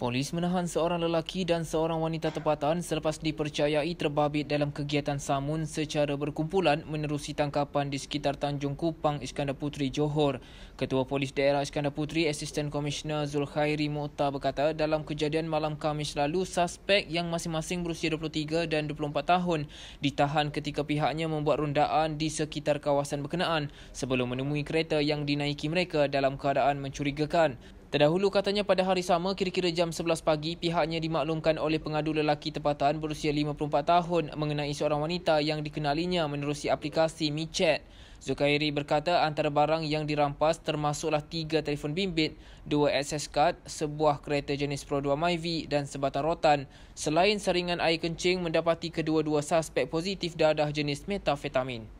Polis menahan seorang lelaki dan seorang wanita tempatan selepas dipercayai terbabit dalam kegiatan samun secara berkumpulan menerusi tangkapan di sekitar Tanjung Kupang Iskandar Putri, Johor. Ketua Polis Daerah Iskandar Putri, Asisten Komisioner Zulkhairi Mota berkata dalam kejadian malam Kamis lalu, suspek yang masing-masing berusia 23 dan 24 tahun ditahan ketika pihaknya membuat rundaan di sekitar kawasan berkenaan sebelum menemui kereta yang dinaiki mereka dalam keadaan mencurigakan. Terdahulu katanya pada hari sama kira-kira jam 11 pagi pihaknya dimaklumkan oleh pengadu lelaki tempatan berusia 54 tahun mengenai seorang wanita yang dikenalinya menerusi aplikasi MeChat. Zukairi berkata antara barang yang dirampas termasuklah tiga telefon bimbit, dua access card, sebuah kereta jenis Pro 2 Myvi dan sebatang rotan. Selain saringan air kencing mendapati kedua-dua suspek positif dadah jenis metafetamin.